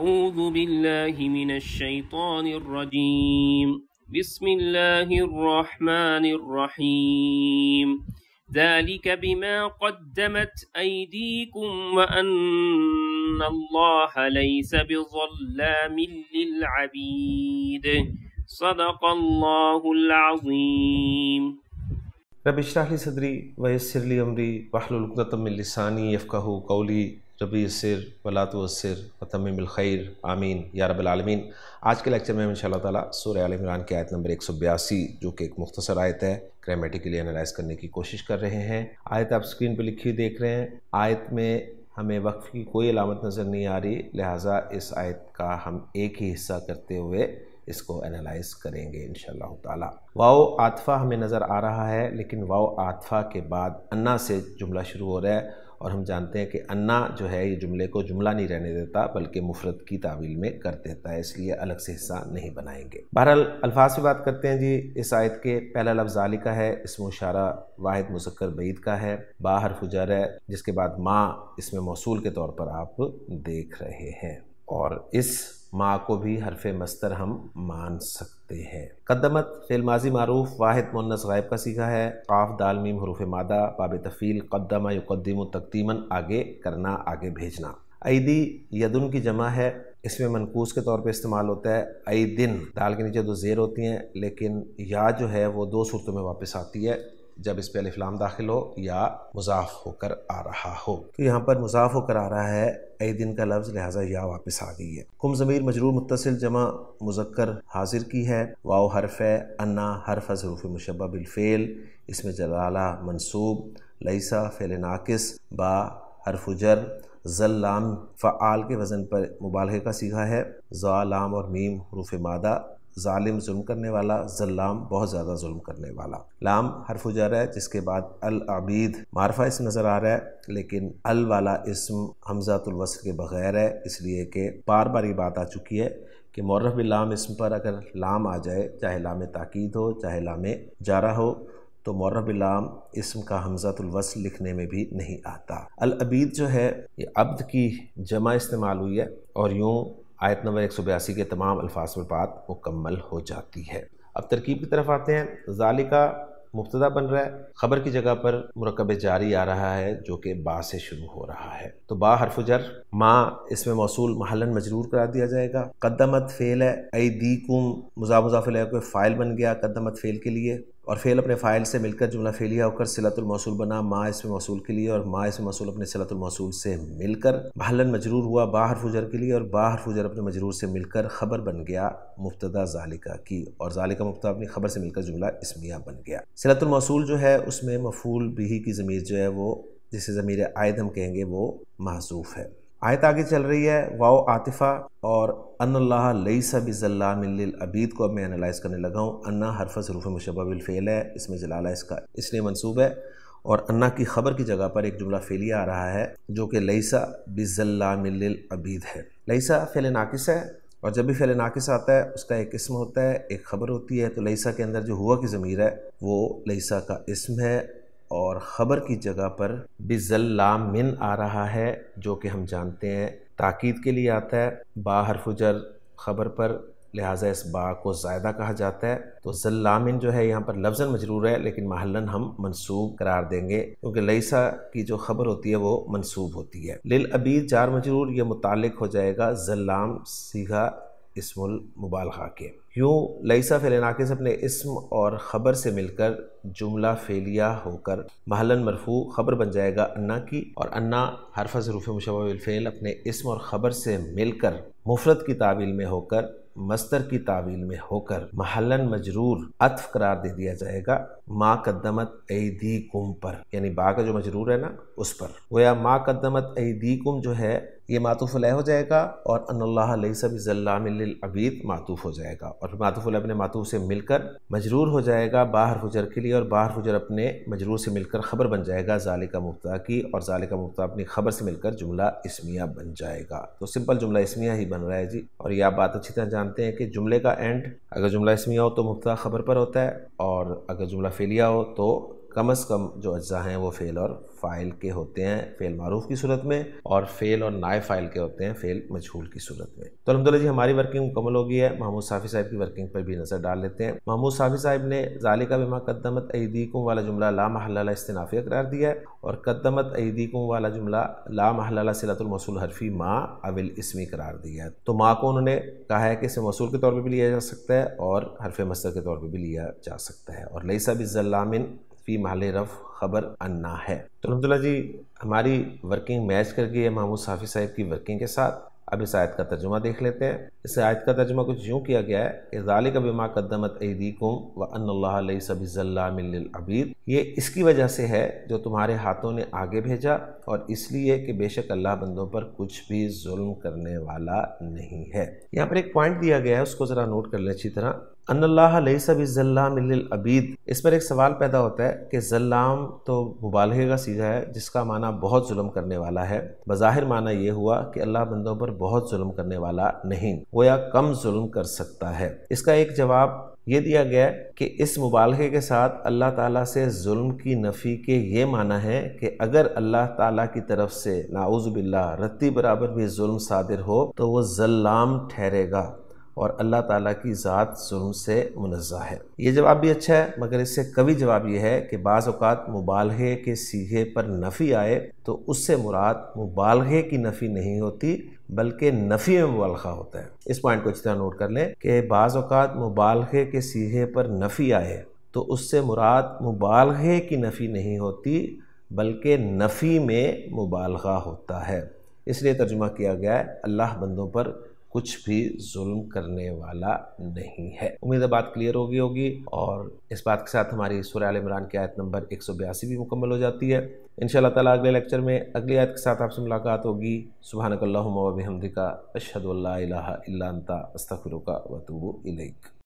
أعوذ بالله من الشيطان الرجيم بسم الله الرحمن الرحيم ذلك بما قدمت أيديكم وأن الله ليس بظلام للعبيد صدق الله العظيم رب اشرح لي صدري ويسر لي أمري واحلل عقدة من لساني يفقهوا قولي जबी सिर वलात तो वसर वतमिल खैर आमीन या रबालमीन आज के लेक्चर में हम इन ताला सूर आल इमरान की आयत नंबर एक सौ बयासी जो कि एक मुख्तसर आयत है ग्रामेटिकली एनालाइज करने की कोशिश कर रहे हैं आयत आप स्क्रीन पर लिखी देख रहे हैं आयत में हमें वक्फ की कोई अलामत नज़र नहीं आ रही लिहाजा इस आयत का हम एक ही हिस्सा करते हुए इसको एनालाइज करेंगे इन ताला वाओ आतफा हमें नज़र आ रहा है लेकिन वाओ आतफा के बाद अन्ना से जुमला शुरू हो रहा है और हम जानते हैं कि अन्ना जो है ये जुमले को जुमला नहीं रहने देता बल्कि मुफरत की तावील में कर देता है इसलिए अलग से हिस्सा नहीं बनाएंगे बहरहाल अल्फाज से बात करते हैं जी इस आयत के पहला लफ्ज आली का है इसमें इशारा वाहिद मुजक्कर बईद का है बाहर फुजर है जिसके बाद माँ इसमें मौसू के तौर पर आप देख रहे हैं और इस माँ को भी हरफ मस्तर हम मान सकते हैं कदमत माजी मरूफ वाहिद मुन्नस गायब का सीखा है काफ दालमीम हरूफ मादा बाब तफ़ील कदमा युकदम तकदीमन आगे करना आगे भेजना ईदी यदुन की जमा है इसमें मनकूस के तौर पे इस्तेमाल होता है आई दिन दाल के नीचे दो ज़ेर होती हैं लेकिन या जो है वो दो सूरतों में वापस आती है जब इस पर अलिफ्लाम दाखिल हो या मुजाफ होकर आ रहा हो तो यहाँ पर मुजाफ होकर आ रहा है ए दिन का लफ्ज़ लिहाजा या वापस आ गई है कुम ज़मीर मजरूर मुतसिल जमा मुजक्कर हाजिर की है वाओ हरफ है अन्ना हरफ हरूफ मुशबा बिलफ़ेल इसमें जलाला मनसूब लईसा फेल नाकिस बा हरफुजर जल लाम फ़ाल के वज़न पर मुबालह का सीखा है ज़ा लाम और मीम हरूफ मादा ालिम जुल्म करने वाला जल्लाम बहुत ज़्यादा जुल्म करने वाला लाम हरफ उजर है जिसके बाद अल आबीद मारफा इस नज़र आ रहा है लेकिन अल वाला इसम हमजातुलवस के बग़ैर है इसलिए कि बार बार ये बात आ चुकी है कि मौरफ़ लाम इसम पर अगर लाम आ जाए चाहे लाम ताक़द हो चाहे लाम जारा हो तो मौरब इलाम इसम का हमज़ातुलवस लिखने में भी नहीं आता अबीद जो है ये अब्द की जमा इस्तेमाल हुई है और यूँ आयत नंबर एक सौ बयासी के तमाम अल्फाज में बात मुकम्मल हो जाती है अब तरकीब की तरफ आते हैं जालिका मुफ्तदा बन रहा है खबर की जगह पर मरकब जारी आ रहा है जो कि बा से शुरू हो रहा है तो बा हरफ जर माँ इसमें मौसूल महलन मजरूर करा दिया जाएगा कदमत फेल है कुम मुजा मुजाफिल फाइल बन गया कदमत फेल के लिए और फ़ेल अपने फ़ाइल से मिलकर जुमला फेलिया होकर सिलतुलमौसूल बना माँ इसमें मौसूल के लिए और माँ इसमें मौसूल अपने सिलतुलमौसूल से मिलकर भलन मजरूर हुआ बाहर फुजर के लिए और बाहर फुजर अपने मजरूर से मिलकर खबर बन गया मुफ्तदा जालिका की और जालिका मुफ्ता अपनी खबर से मिलकर जुमला इसमिया बन गया सिलतुलमौसूल जो है उसमें मफूल बिही की ज़मीर जो है वो जिसे ज़मीर आयद हम कहेंगे वो महसूफ़ है आयत आगे चल रही है वाओ आतिफ़ा और अनल्लाह लईसा बिजल्लामिल अबीद को अब मैं एनालाइज करने लगा हूँ अन्ना हरफ हरूफ फेल है इसमें जलाला इसका इसलिए मनसूब है और अन्ना की खबर की जगह पर एक जुमला फेलिया आ रहा है जो कि लईसा मिल अबीद है लईसा फेल नाकिस है और जब भी फेल नाकिस आता है उसका एक इसम होता है एक खबर होती है तो लईसा के अंदर जो हुआ की ज़मीर है वो लईसा का इसम है और ख़बर की जगह पर बिजल्लाम मिन आ रहा है जो कि हम जानते हैं ताकीद के लिए आता है बा हरफुजर ख़बर पर लिहाजा इस बा को ज्यादा कहा जाता है तो जल्लामिन जो है यहाँ पर लफ्जन मजरूर है लेकिन महलन हम मनसूब करार देंगे क्योंकि लईसा की जो खबर होती है वो मनसूब होती है लिल अबीर जार मजरूर ये मुतल हो जाएगा जल्लाम सीघा इसमुल मुबालगा के यूँ लईसा फ़िल अपने इसम और ख़बर से मिलकर जुमला फेलिया होकर महलन मरफू ख़बर बन जाएगा अन्ना की और अन्ना हरफा रूफ मुशबाफेल अपने इसम और ख़बर से मिलकर मुफरत की तावील में होकर मस्तर की तावील में होकर महलन मजरूर अतफ करार दे दिया जाएगा माँ कदमत ऐदी कुम पर यानी बा का जो मजरूर है ना उस पर वो या माँ कदमत ऐदी कुम जो है ये मातूफ़ हो जाएगा और अनल्लाबीद मातूफ़ हो जाएगा और मातूफ़ अपने मातूफ़ से मिलकर मजरूर हो जाएगा बाहर हुजर के लिए और बाहर हुजर अपने मजरूर से मिलकर ख़बर बन जाएगा ज़ाल का मुफ्ता की और ज़ाल का मुफ्ता अपनी ख़बर से मिलकर जुमला इसमिया बन जाएगा तो सिंपल जुमला इसमिया ही बन रहा है जी और ये आप बात अच्छी तरह जानते हैं कि जुमले का एंड अगर जुमला इसमिया हो तो मुफ्ता ख़बर पर होता है और अगर जुमला फेलिया हो तो कम अज़ कम जो अज्जा हैं वो फ़ेल और फ़ाइल के होते हैं फ़ेल मारूफ की सूरत में और फ़ेल और नाय फ़ाइल के होते हैं फ़ेल मजहूल की सूरत में तो अलहमदिल्ला जी हमारी वर्किंग मुकम्मल हो गई है महमूद साफ़ी साहब की वर्किंग पर भी नज़र डाल लेते हैं महमूद साफ़ी साहब ने जालिका बिमा कदमत ऐदीकुम वाला जुमला ला महल इस्तनाफ़ी करार दिया है और कदमत ऐदीकुम वाला जुमला ला महल सिलतुलमसूल हरफी माँ अविल इसमी करार दिया है तो माँ को उन्होंने कहा है कि इसे मसूल के तौर पर भी लिया जा सकता है और हरफ मस्तर के तौर पर भी लिया जा सकता है और लईसा बिजल्लामिन फ़ी माले रफ़ ख़बर अन्ना है तो अलहमदिल्ला जी हमारी वर्किंग मैच कर गई है महमूद साफ़ी साहब की वर्किंग के साथ अब इस आयत का तर्जुमा देख लेते हैं इस आयत का तर्जुमा कुछ यूँ किया गया है कि ज़ालिक बिमा कदमत ऐदीकुम व अनल्ला ये इसकी वजह से है जो तुम्हारे हाथों ने आगे भेजा और इसलिए कि बेशक अल्लाह बंदों पर कुछ भी जुल्म करने वाला नहीं है यहाँ पर एक पॉइंट दिया गया है उसको ज़रा नोट कर लें अच्छी तरह अबीद इस पर एक सवाल पैदा होता है कि जल्लाम तो मुबालगे का सीधा है जिसका माना बहुत जुल्म करने वाला है बज़ाहिर माना यह हुआ कि अल्लाह बंदों पर बहुत जुल्म करने वाला नहीं वो या कम जुल्म कर सकता है इसका एक जवाब ये दिया गया कि इस मुबालगे के साथ अल्लाह ताला से जुल्म की नफ़ी के ये माना है कि अगर अल्लाह ताला की तरफ से नाउज़ बिल्ला रत्ती बराबर भी जुल्म सादिर हो तो वो जल्लाम ठहरेगा और अल्लाह ताला की ज़ात शुरू से मुनज़ा है ये जवाब भी अच्छा है मगर इससे कभी जवाब यह है कि बाज़ अवत के सीधे पर नफ़ी आए तो उससे मुराद मुबालगे की नफ़ी नहीं होती बल्कि नफ़ी में मुबालखा होता है इस पॉइंट को अच्छी तरह नोट कर लें कि बाज़ अवत मुबालहे के सीधे पर नफ़ी आए तो उससे मुराद मुबालगे की नफ़ी नहीं होती बल्कि नफ़ी में मुबालगा होता है इसलिए तर्जुमा किया गया है अल्लाह बंदों पर कुछ भी जुल्म करने वाला नहीं है उम्मीद है बात क्लियर होगी होगी और इस बात के साथ हमारी सुरैल इमरान की आयत नंबर एक भी मुकम्मल हो जाती है इन ताला अगले लेक्चर में अगली आयत के साथ आपसे मुलाकात होगी सुबह हमदिका अशहदुल्ला अस्तफ़िर वतूब